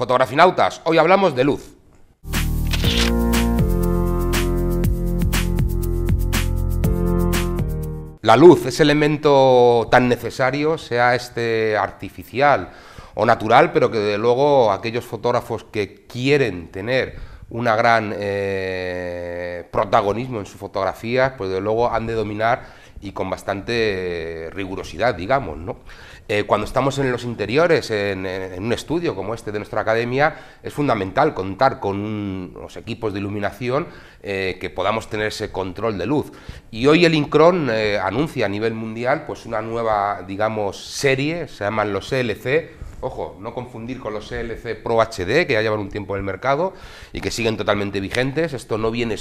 Fotografinautas, hoy hablamos de luz. La luz, ese elemento tan necesario, sea este artificial o natural, pero que desde luego aquellos fotógrafos que quieren tener una gran eh, protagonismo en sus fotografías, pues desde luego han de dominar y con bastante rigurosidad, digamos, ¿no? Eh, cuando estamos en los interiores, en, un estudio como este de nuestra academia, es fundamental contar con los equipos de iluminación eh, que podamos tener ese control de luz. Y hoy el Incron eh, anuncia a nivel mundial pues una nueva, digamos, serie, se llaman los ELC, ojo, no confundir con los ELC Pro HD, que ya llevan un tiempo en el mercado y que siguen totalmente vigentes, esto no viene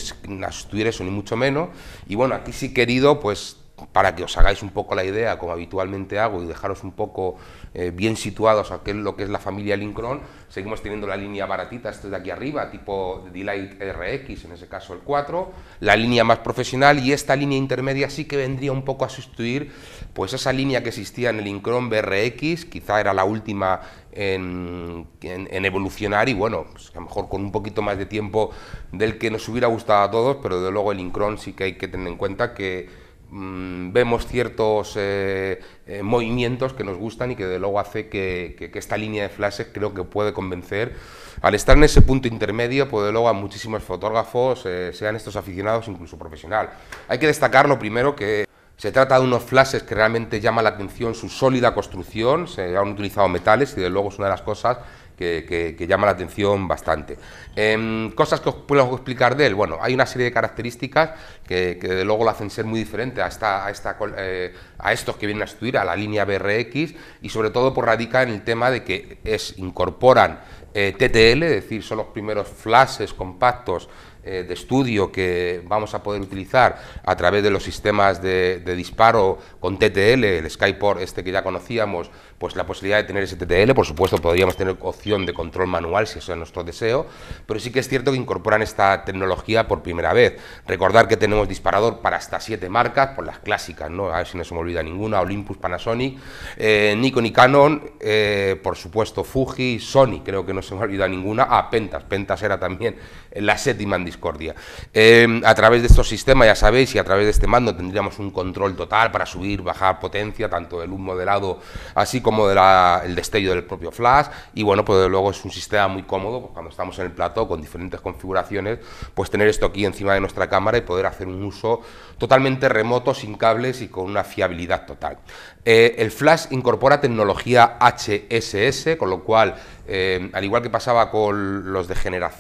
a sustituir eso ni mucho menos, y bueno, aquí sí querido, pues para que os hagáis un poco la idea, como habitualmente hago, y dejaros un poco eh, bien situados a lo que es la familia Lincron, seguimos teniendo la línea baratita, esto de aquí arriba, tipo Delight RX, en ese caso el 4, la línea más profesional, y esta línea intermedia sí que vendría un poco a sustituir pues esa línea que existía en el Lincron BRX, quizá era la última en, evolucionar y bueno, pues, a lo mejor con un poquito más de tiempo del que nos hubiera gustado a todos, pero de luego el Incron sí que hay que tener en cuenta que Mm, vemos ciertos eh, eh, movimientos que nos gustan y que de luego hace que, esta línea de flashes creo que puede convencer. Al estar en ese punto intermedio, pues de luego a muchísimos fotógrafos, eh, sean estos aficionados, incluso profesional. Hay que destacar lo primero que se trata de unos flashes que realmente llama la atención su sólida construcción, se han utilizado metales y de luego es una de las cosas que, llama la atención bastante. Em, cosas que os puedo explicar de él. Bueno, hay una serie de características que, de luego lo hacen ser muy diferente a, esta, a, eh, estos que vienen a estudiar, a la línea BRX, y sobre todo por pues, radica en el tema de que es, incorporan eh, TTL, es decir, son los primeros flashes compactos eh, de estudio que vamos a poder utilizar a través de los sistemas de, disparo con TTL, el Skyport este que ya conocíamos, pues la posibilidad de tener ese TTL, por supuesto podríamos tener opción de control manual si eso es nuestro deseo, pero sí que es cierto que incorporan esta tecnología por primera vez. Recordar que tenemos disparador para hasta siete marcas, por las clásicas, ¿no? a ver si no se me olvida ninguna, Olympus, Panasonic, eh, Nikon y Canon, eh, por supuesto Fuji, Sony, creo que no se me olvida ninguna, ah, Pentas, Pentas era también la séptima discordia. Em, a través de estos sistemas, ya sabéis, y a través de este mando tendríamos un control total para subir, bajar potencia, tanto del un modelado, así como del destello del propio flash. Y bueno, pues luego es un sistema muy cómodo, pues cuando estamos en el plató con diferentes configuraciones, pues tener esto aquí encima de nuestra cámara y poder hacer un uso totalmente remoto, sin cables y con una fiabilidad total. Eh, el flash incorpora tecnología HSS, con lo cual, eh, al igual que pasaba con los, de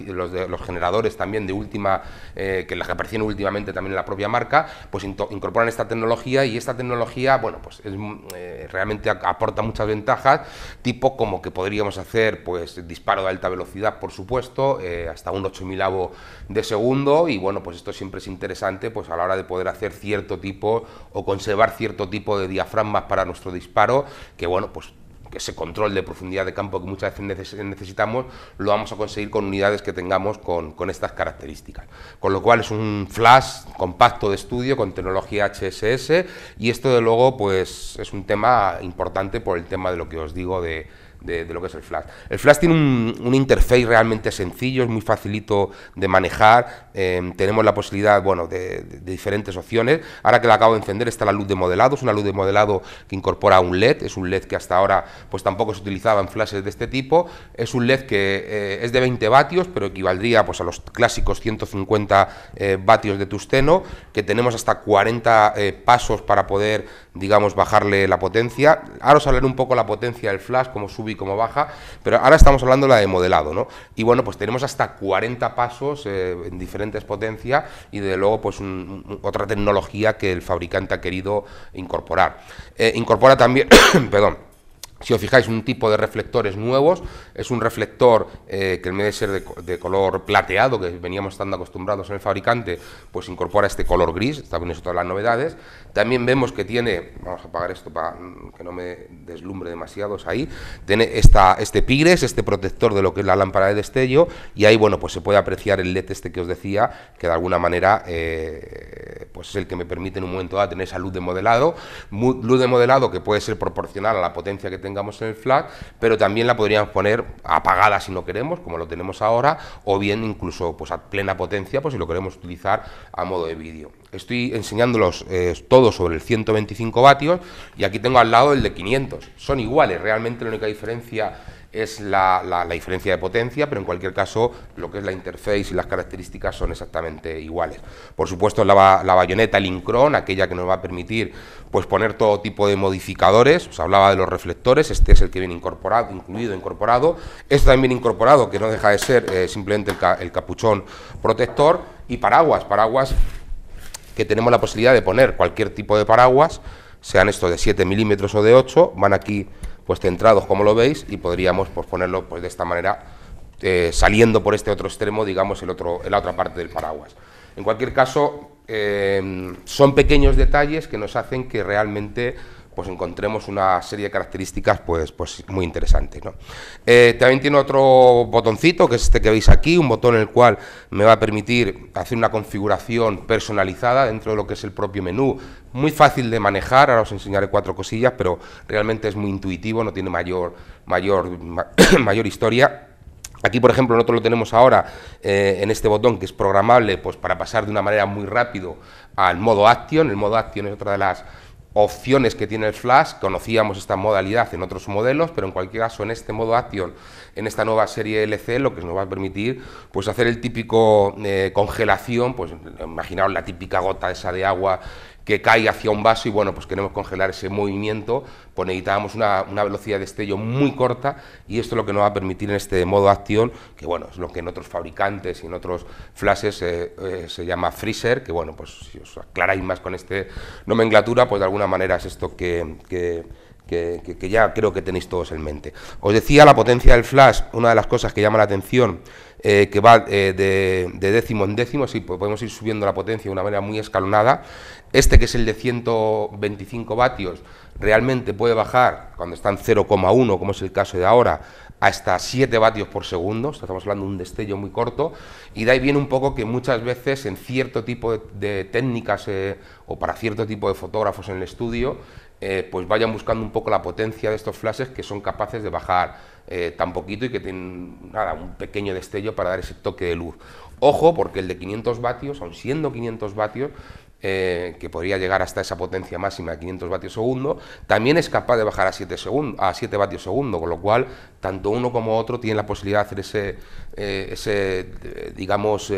los, de, los generadores también de última, eh, que las que aparecen últimamente también en la propia marca, pues incorporan esta tecnología y esta tecnología, bueno, pues es, eh, realmente aporta muchas ventajas, tipo como que podríamos hacer pues disparo de alta velocidad, por supuesto, eh, hasta un 8000 de segundo y bueno, pues esto siempre es interesante pues a la hora de poder hacer cierto tipo o conservar cierto tipo de diafragmas para nuestro disparo, que bueno, pues que ese control de profundidad de campo que muchas veces necesitamos, lo vamos a conseguir con unidades que tengamos con, con estas características. Con lo cual es un flash compacto de estudio con tecnología HSS y esto de luego pues es un tema importante por el tema de lo que os digo de, de, lo que es el Flash. El Flash tiene un, un interface realmente sencillo, es muy facilito de manejar. Em, tenemos la posibilidad, bueno, de, diferentes opciones. Ahora que la acabo de encender está la luz de modelado, es una luz de modelado que incorpora un LED, es un LED que hasta ahora pues tampoco se utilizaba en flashes de este tipo. Es un LED que eh, es de 20 vatios, pero equivaldría pues a los clásicos 150 eh, vatios de Tusteno, que tenemos hasta 40 eh, pasos para poder digamos, bajarle la potencia. Ahora os hablaré un poco la potencia del flash, cómo sube y cómo baja, pero ahora estamos hablando de la de modelado, ¿no? Y bueno, pues tenemos hasta 40 pasos eh, en diferentes potencias y desde luego pues otra tecnología que el fabricante ha querido incorporar. Eh, incorpora también, perdón, si os fijáis, un tipo de reflectores nuevos, es un reflector eh, que en vez de ser de, color plateado, que veníamos estando acostumbrados en el fabricante, pues incorpora este color gris, también es otra de las novedades. También vemos que tiene, vamos a apagar esto para que no me deslumbre demasiado, ahí, tiene esta, este pigres, este protector de lo que es la lámpara de destello, y ahí, bueno, pues se puede apreciar el LED este que os decía, que de alguna manera, eh, pues es el que me permite en un momento dado tener esa luz de modelado, luz de modelado que puede ser proporcional a la potencia que tengo tengamos en el flag, pero también la podríamos poner apagada si no queremos, como lo tenemos ahora, o bien incluso pues, a plena potencia, pues si lo queremos utilizar a modo de vídeo. Estoy enseñándolos eh, todos todo sobre el 125 vatios y aquí tengo al lado el de 500. Son iguales, realmente la única diferencia es la, diferencia de potencia, pero en cualquier caso lo que es la interface y las características son exactamente iguales. Por supuesto la, bayoneta, el aquella que nos va a permitir pues, poner todo tipo de modificadores, os hablaba de los reflectores, este es el que viene incorporado, incluido, incorporado, este también viene incorporado, que no deja de ser eh, simplemente el, el capuchón protector, y paraguas, paraguas que tenemos la posibilidad de poner cualquier tipo de paraguas, sean estos de 7 milímetros o de 8, van aquí pues centrados como lo veis y podríamos pues, ponerlo pues, de esta manera eh, saliendo por este otro extremo, digamos, el otro, la otra parte del paraguas. En cualquier caso, eh, son pequeños detalles que nos hacen que realmente pues encontremos una serie de características pues, pues muy interesantes. ¿no? Eh, también tiene otro botoncito, que es este que veis aquí, un botón en el cual me va a permitir hacer una configuración personalizada dentro de lo que es el propio menú, muy fácil de manejar, ahora os enseñaré cuatro cosillas, pero realmente es muy intuitivo, no tiene mayor, mayor, mayor historia. Aquí, por ejemplo, nosotros lo tenemos ahora eh, en este botón que es programable pues, para pasar de una manera muy rápido al modo Action. El modo Action es otra de las opciones que tiene el Flash. Conocíamos esta modalidad en otros modelos, pero en cualquier caso en este modo Action, en esta nueva serie LC, lo que nos va a permitir pues hacer el típico eh, congelación, pues imaginaos la típica gota esa de agua que cae hacia un vaso y bueno, pues queremos congelar ese movimiento, pues necesitábamos una, velocidad de estello muy corta y esto es lo que nos va a permitir en este modo acción, que bueno, es lo que en otros fabricantes y en otros flashes eh, eh, se llama freezer, que bueno, pues si os aclaráis más con esta nomenclatura, pues de alguna manera es esto que que, ya creo que tenéis todos en mente. Os decía la potencia del flash, una de las cosas que llama la atención, eh, que va eh, de, décimo en décimo, ...así podemos ir subiendo la potencia de una manera muy escalonada. Este que es el de 125 vatios, realmente puede bajar, cuando está en 0,1, como es el caso de ahora, hasta 7 vatios por segundo, estamos hablando de un destello muy corto, y de ahí un poco que muchas veces en cierto tipo de, técnicas eh, o para cierto tipo de fotógrafos en el estudio, eh, pues vayan buscando un poco la potencia de estos flashes que son capaces de bajar eh, tan poquito y que tienen nada, un pequeño destello para dar ese toque de luz. Ojo, porque el de 500 vatios, aun siendo 500 vatios, eh, que podría llegar hasta esa potencia máxima de 500 vatios segundo, también es capaz de bajar a 7, a vatios segundo, con lo cual tanto uno como otro tienen la posibilidad de hacer ese, ese digamos,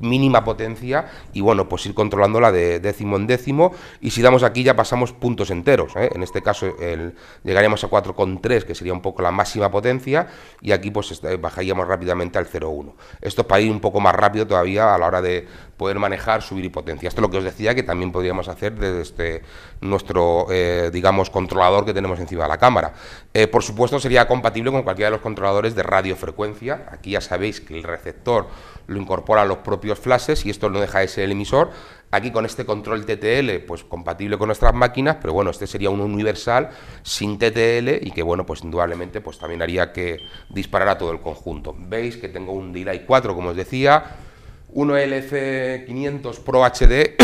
mínima potencia y bueno, pues ir controlándola de décimo en décimo y si damos aquí ya pasamos puntos enteros, ¿eh? en este caso el, llegaríamos a 4,3 que sería un poco la máxima potencia y aquí pues este, bajaríamos rápidamente al 0,1. Esto es para ir un poco más rápido todavía a la hora de, poder manejar, subir y potencia. Esto es lo que os decía que también podríamos hacer desde este, nuestro, eh, digamos, controlador que tenemos encima de la cámara. Eh, por supuesto, sería compatible con cualquiera de los controladores de radiofrecuencia. Aquí ya sabéis que el receptor lo incorpora a los propios flashes y esto no deja de ser el emisor. Aquí con este control TTL, pues compatible con nuestras máquinas, pero bueno, este sería un universal sin TTL y que bueno, pues indudablemente pues también haría que disparara todo el conjunto. Veis que tengo un delay 4, como os decía, 1 LC500 Pro HD,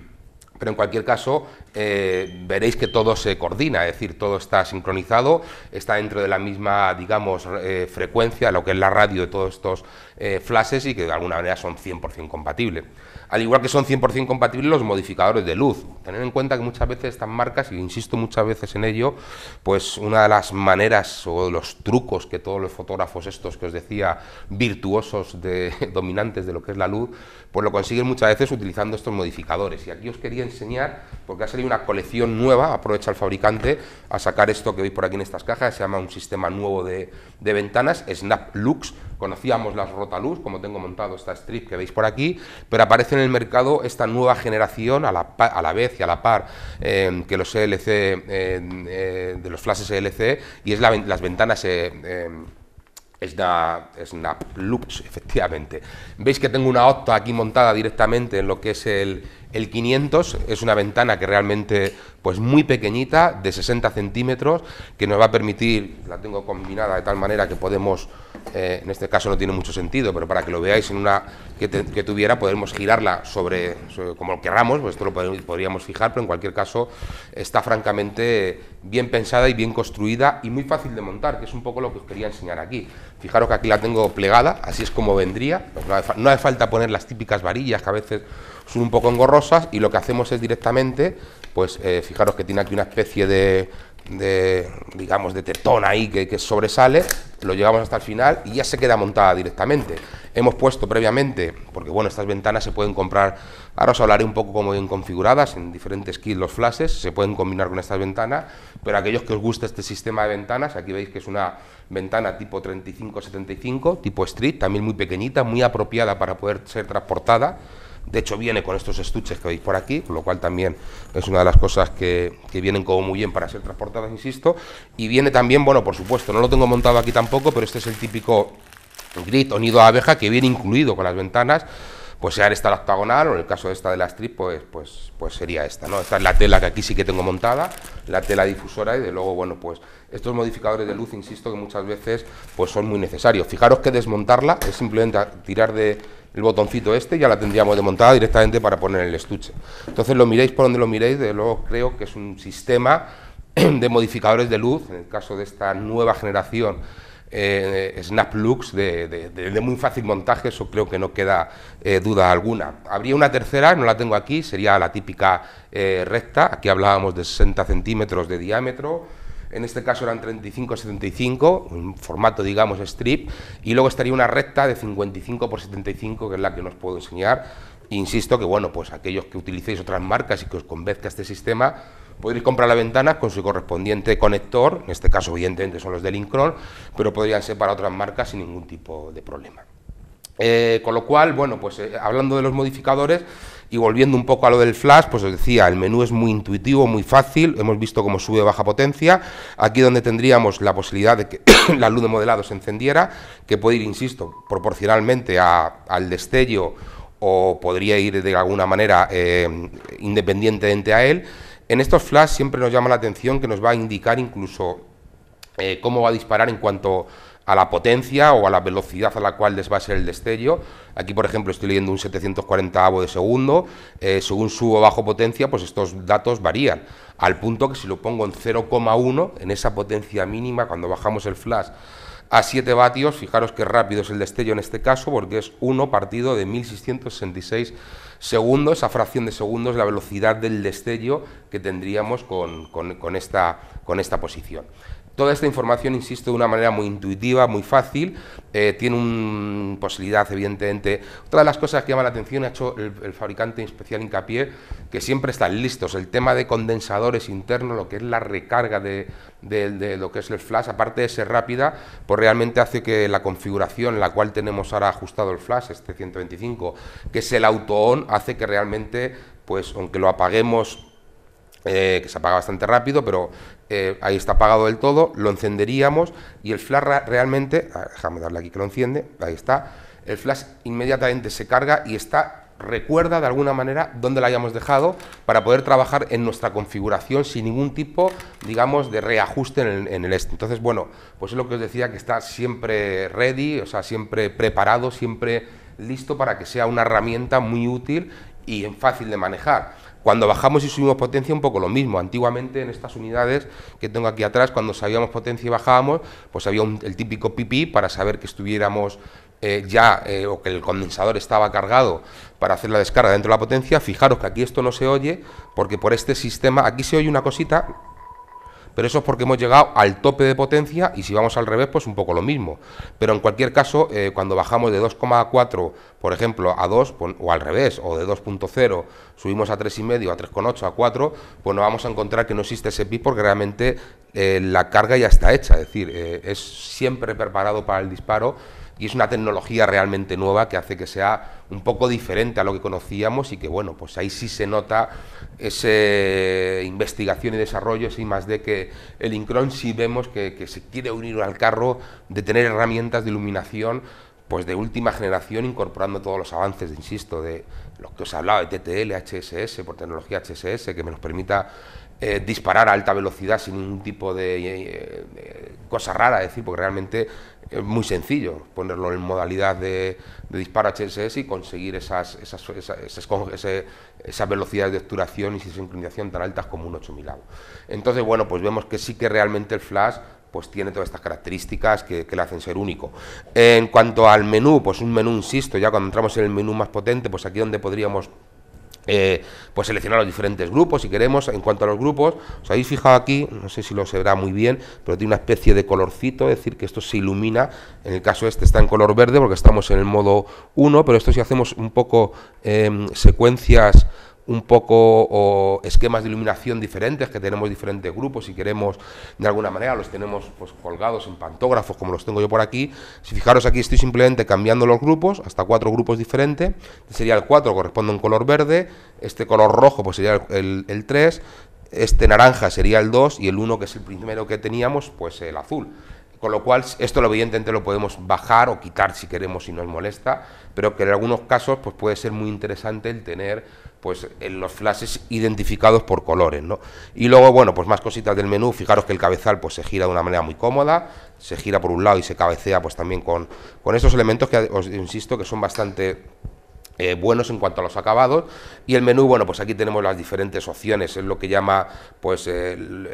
pero en cualquier caso eh, veréis que todo se coordina, es decir, todo está sincronizado, está dentro de la misma, digamos, eh, frecuencia, lo que es la radio de todos estos eh, flashes y que de alguna manera son 100% compatibles. Al igual que son 100% compatibles los modificadores de luz. Tener en cuenta que muchas veces estas marcas, y insisto muchas veces en ello, pues una de las maneras o los trucos que todos los fotógrafos estos que os decía, virtuosos, de, dominantes de lo que es la luz, pues lo consiguen muchas veces utilizando estos modificadores. Y aquí os quería enseñar, porque ha salido una colección nueva, aprovecha el fabricante a sacar esto que veis por aquí en estas cajas, se llama un sistema nuevo de, de ventanas, Snap Lux, Conocíamos las rota luz, como tengo montado esta strip que veis por aquí, pero aparece en el mercado esta nueva generación a la, vez y a la par eh, que los e LC, eh, eh, de los flashes e LC, y es la, las ventanas... Snap, snap, Loops, efectivamente. Veis que tengo una Octa aquí montada directamente en lo que es el, el 500, es una ventana que realmente pues muy pequeñita, de 60 centímetros, que nos va a permitir, la tengo combinada de tal manera que podemos eh, en este caso no tiene mucho sentido, pero para que lo veáis en una que, tuviera, podemos girarla sobre, como queramos, pues esto lo podríamos fijar, pero en cualquier caso está francamente bien pensada y bien construida y muy fácil de montar, que es un poco lo que os quería enseñar aquí. Fijaros que aquí la tengo plegada, así es como vendría, no, hace, falta poner las típicas varillas que a veces son un poco engorrosas y lo que hacemos es directamente, pues eh, fijaros que tiene aquí una especie de de, digamos, de tetón ahí que, que, sobresale, lo llevamos hasta el final y ya se queda montada directamente. Hemos puesto previamente, porque bueno, estas ventanas se pueden comprar, ahora os hablaré un poco cómo bien configuradas, en diferentes kits los flashes, se pueden combinar con estas ventanas, pero aquellos que os gusta este sistema de ventanas, aquí veis que es una ventana tipo 3575, tipo street, también muy pequeñita, muy apropiada para poder ser transportada, de hecho, viene con estos estuches que veis por aquí, con lo cual también es una de las cosas que, vienen como muy bien para ser transportadas, insisto. Y viene también, bueno, por supuesto, no lo tengo montado aquí tampoco, pero este es el típico grid o nido de abeja que viene incluido con las ventanas pues sea esta la octagonal o en el caso de esta de la strip, pues, pues, pues sería esta, ¿no? Esta es la tela que aquí sí que tengo montada, la tela difusora y de luego, bueno, pues estos modificadores de luz, insisto, que muchas veces pues son muy necesarios. Fijaros que desmontarla es simplemente tirar de, el botoncito este, ya la tendríamos desmontada directamente para poner el estuche. Entonces lo miréis por donde lo miréis, de luego creo que es un sistema de modificadores de luz, en el caso de esta nueva generación eh, Snap Lux, de, muy fácil montaje, eso creo que no queda eh, duda alguna. Habría una tercera, no la tengo aquí, sería la típica eh, recta, aquí hablábamos de 60 centímetros de diámetro, en este caso eran 35-75, un formato digamos strip, y luego estaría una recta de 55 x 75, que es la que nos puedo enseñar. Insisto que, bueno, pues aquellos que utilicéis otras marcas y que os convenzca este sistema, podéis comprar la ventana con su correspondiente conector, en este caso evidentemente son los de Lincron, pero podrían ser para otras marcas sin ningún tipo de problema. Eh, con lo cual, bueno, pues eh, hablando de los modificadores, y volviendo un poco a lo del flash, pues os decía, el menú es muy intuitivo, muy fácil, hemos visto cómo sube baja potencia, aquí donde tendríamos la posibilidad de que la luz de modelado se encendiera, que puede ir, insisto, proporcionalmente al destello o podría ir de alguna manera eh, independientemente a él. En estos flash siempre nos llama la atención que nos va a indicar incluso eh, cómo va a disparar en cuanto a la potencia o a la velocidad a la cual les va a ser el destello. Aquí, por ejemplo, estoy leyendo un 740 de segundo. Eh, según subo o bajo potencia, pues estos datos varían. Al punto que si lo pongo en 0,1, en esa potencia mínima, cuando bajamos el flash a 7 vatios, fijaros qué rápido es el destello en este caso, porque es 1 partido de 1666 segundos, esa fracción de segundos, la velocidad del destello que tendríamos esta, con esta posición. Toda esta información, insisto, de una manera muy intuitiva, muy fácil, eh, tiene una posibilidad, evidentemente. Otra de las cosas que llama la atención ha hecho el, fabricante especial hincapié, que siempre están listos. El tema de condensadores internos, lo que es la recarga de, lo que es el flash, aparte de ser rápida, pues realmente hace que la configuración en la cual tenemos ahora ajustado el flash, este 125, que es el auto-on, hace que realmente, pues aunque lo apaguemos eh, que se apaga bastante rápido, pero eh, ahí está apagado del todo, lo encenderíamos y el flash realmente, ah, déjame darle aquí que lo enciende, ahí está, el flash inmediatamente se carga y está recuerda de alguna manera dónde la hayamos dejado para poder trabajar en nuestra configuración sin ningún tipo, digamos, de reajuste en el, en el, este. Entonces, bueno, pues es lo que os decía, que está siempre ready, o sea, siempre preparado, siempre listo para que sea una herramienta muy útil y fácil de manejar. Cuando bajamos y subimos potencia, un poco lo mismo. Antiguamente en estas unidades que tengo aquí atrás, cuando sabíamos potencia y bajábamos, pues había un, el típico pipí para saber que estuviéramos eh, ya eh, o que el condensador estaba cargado para hacer la descarga dentro de la potencia. Fijaros que aquí esto no se oye porque por este sistema, aquí se oye una cosita pero eso es porque hemos llegado al tope de potencia y si vamos al revés, pues un poco lo mismo. Pero en cualquier caso, eh, cuando bajamos de 2,4, por ejemplo, a 2, o al revés, o de 2.0, subimos a 3,5, a 3,8, a 4, pues nos vamos a encontrar que no existe ese PIB porque realmente eh, la carga ya está hecha, es decir, eh, es siempre preparado para el disparo y es una tecnología realmente nueva que hace que sea un poco diferente a lo que conocíamos y que bueno, pues ahí sí se nota esa investigación y desarrollo, sin más de que el Incron sí vemos que, se quiere unir al carro de tener herramientas de iluminación pues de última generación incorporando todos los avances, insisto, de los que os he hablado de TTL, HSS, por tecnología HSS, que me nos permita eh, disparar a alta velocidad sin ningún tipo de eh, eh, cosa rara, decir, porque realmente es muy sencillo ponerlo en modalidad de, disparo HSS y conseguir esas, esas, velocidades de obturación y sincronización tan altas como un 8000 Entonces, bueno, pues vemos que sí que realmente el flash pues tiene todas estas características que, que, le hacen ser único. En cuanto al menú, pues un menú, insisto, ya cuando entramos en el menú más potente, pues aquí donde podríamos eh, pues seleccionar los diferentes grupos si queremos. En cuanto a los grupos, os habéis fijado aquí, no sé si lo se verá muy bien, pero tiene una especie de colorcito, es decir, que esto se ilumina. En el caso este está en color verde porque estamos en el modo 1, pero esto si hacemos un poco em, secuencias un poco o esquemas de iluminación diferentes que tenemos diferentes grupos si queremos de alguna manera los tenemos pues colgados en pantógrafos como los tengo yo por aquí si fijaros aquí estoy simplemente cambiando los grupos hasta cuatro grupos diferentes este sería el 4 corresponde a un color verde este color rojo pues sería el 3 este naranja sería el 2 y el 1 que es el primero que teníamos pues el azul con lo cual, esto lo evidentemente lo podemos bajar o quitar si queremos, si nos molesta, pero que en algunos casos pues puede ser muy interesante el tener pues en los flashes identificados por colores, ¿no? Y luego, bueno, pues más cositas del menú, fijaros que el cabezal pues se gira de una manera muy cómoda, se gira por un lado y se cabecea pues también con, con estos elementos que os insisto que son bastante eh, buenos en cuanto a los acabados y el menú bueno pues aquí tenemos las diferentes opciones es lo que llama pues el,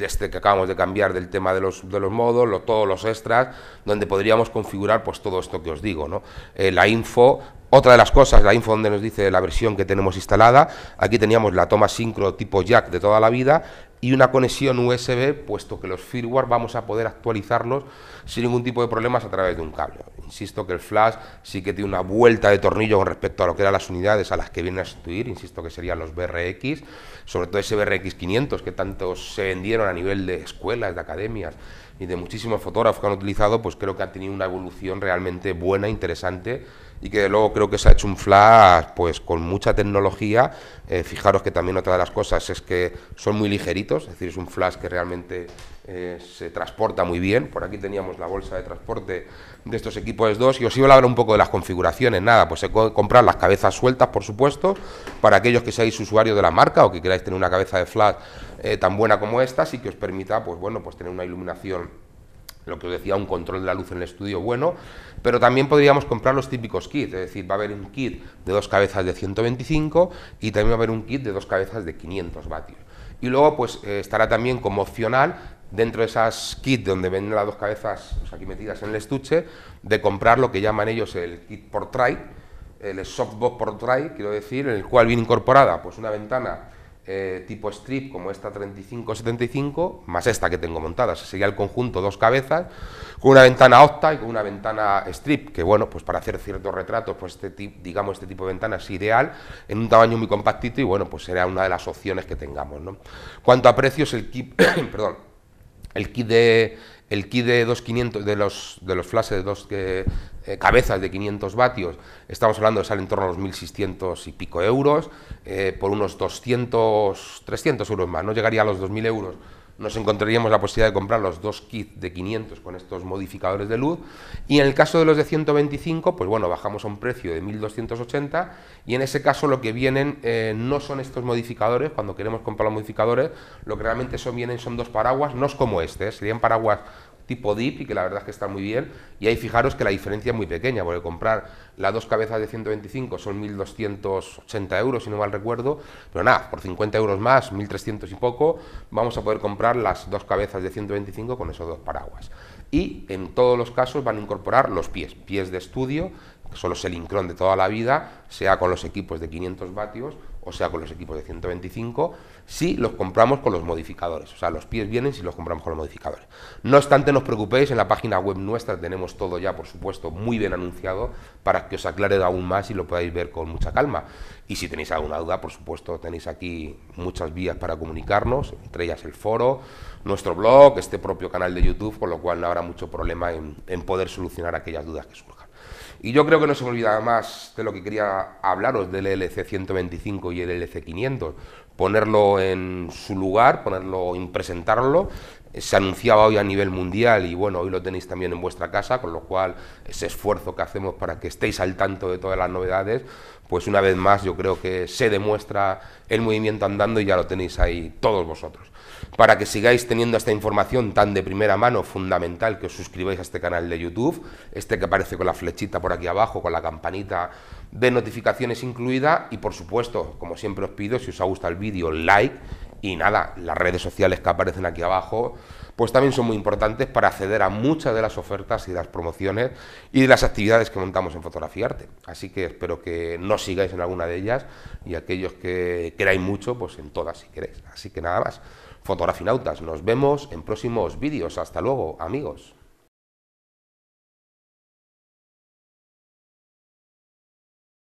este que acabamos de cambiar del tema de los de los modos todos los extras donde podríamos configurar pues todo esto que os digo no eh, la info otra de las cosas, la info donde nos dice la versión que tenemos instalada, aquí teníamos la toma sincro tipo jack de toda la vida y una conexión USB, puesto que los firmware vamos a poder actualizarlos sin ningún tipo de problemas a través de un cable. Insisto que el flash sí que tiene una vuelta de tornillo con respecto a lo que eran las unidades a las que vienen a sustituir, insisto que serían los BRX, sobre todo ese BRX 500 que tanto se vendieron a nivel de escuelas, de academias y de muchísimos fotógrafos que han utilizado, pues creo que ha tenido una evolución realmente buena, interesante y que luego creo que se ha hecho un flash pues con mucha tecnología. Eh, fijaros que también otra de las cosas es que son muy ligeritos, es decir, es un flash que realmente eh, se transporta muy bien. Por aquí teníamos la bolsa de transporte de estos equipos dos, y os iba a hablar un poco de las configuraciones. Nada, pues se comprar las cabezas sueltas, por supuesto, para aquellos que seáis usuarios de la marca o que queráis tener una cabeza de flash eh, tan buena como esta, y que os permita, pues bueno, pues tener una iluminación lo que os decía, un control de la luz en el estudio bueno, pero también podríamos comprar los típicos kits, es decir, va a haber un kit de dos cabezas de 125 y también va a haber un kit de dos cabezas de 500 vatios. Y luego pues eh, estará también como opcional dentro de esas kits donde venden las dos cabezas aquí metidas en el estuche, de comprar lo que llaman ellos el kit portrait, el softbox portrait, quiero decir, en el cual viene incorporada pues una ventana eh, tipo strip como esta 3575, más esta que tengo montada. sería el conjunto dos cabezas, con una ventana octa y con una ventana strip, que bueno, pues para hacer ciertos retratos, pues este tipo, digamos, este tipo de ventana es ideal, en un tamaño muy compactito y bueno, pues será una de las opciones que tengamos. ¿no? Cuanto a precios, el kit, perdón, el kit de el kit de 2500 de los de los flashes de dos eh, eh, cabezas de 500 vatios, estamos hablando de sale en torno a los 1600 y pico euros, eh, por unos 200, 300 euros más, no llegaría a los 2000 euros nos encontraríamos la posibilidad de comprar los dos kits de 500 con estos modificadores de luz y en el caso de los de 125 pues bueno bajamos a un precio de 1280 y en ese caso lo que vienen eh, no son estos modificadores cuando queremos comprar los modificadores lo que realmente son vienen son dos paraguas no es como este ¿eh? serían paraguas tipo DIP y que la verdad es que está muy bien. Y ahí fijaros que la diferencia es muy pequeña, porque comprar las dos cabezas de 125 son 1.280 euros, si no mal recuerdo, pero nada, por 50 euros más, 1.300 y poco, vamos a poder comprar las dos cabezas de 125 con esos dos paraguas. Y en todos los casos van a incorporar los pies, pies de estudio, que son los Elincron de toda la vida, sea con los equipos de 500 vatios o sea, con los equipos de 125, si los compramos con los modificadores. O sea, los pies vienen si los compramos con los modificadores. No obstante, no os preocupéis, en la página web nuestra tenemos todo ya, por supuesto, muy bien anunciado para que os aclare aún más y lo podáis ver con mucha calma. Y si tenéis alguna duda, por supuesto, tenéis aquí muchas vías para comunicarnos, entre ellas el foro, nuestro blog, este propio canal de YouTube, con lo cual no habrá mucho problema en, en poder solucionar aquellas dudas que surjan. Y yo creo que no se me olvida más de lo que quería hablaros del LC125 y el LC500. Ponerlo en su lugar, ponerlo, presentarlo. Se anunciaba hoy a nivel mundial y bueno, hoy lo tenéis también en vuestra casa, con lo cual ese esfuerzo que hacemos para que estéis al tanto de todas las novedades, pues una vez más yo creo que se demuestra el movimiento andando y ya lo tenéis ahí todos vosotros. Para que sigáis teniendo esta información tan de primera mano, fundamental que os suscribáis a este canal de YouTube, este que aparece con la flechita por aquí abajo, con la campanita de notificaciones incluida. Y por supuesto, como siempre os pido, si os ha gustado el vídeo, like. Y nada, las redes sociales que aparecen aquí abajo, pues también son muy importantes para acceder a muchas de las ofertas y las promociones y las actividades que montamos en Fotografía Arte. Así que espero que no sigáis en alguna de ellas y aquellos que queráis mucho, pues en todas si queréis. Así que nada más. Fotografinautas, nos vemos en próximos vídeos. Hasta luego, amigos.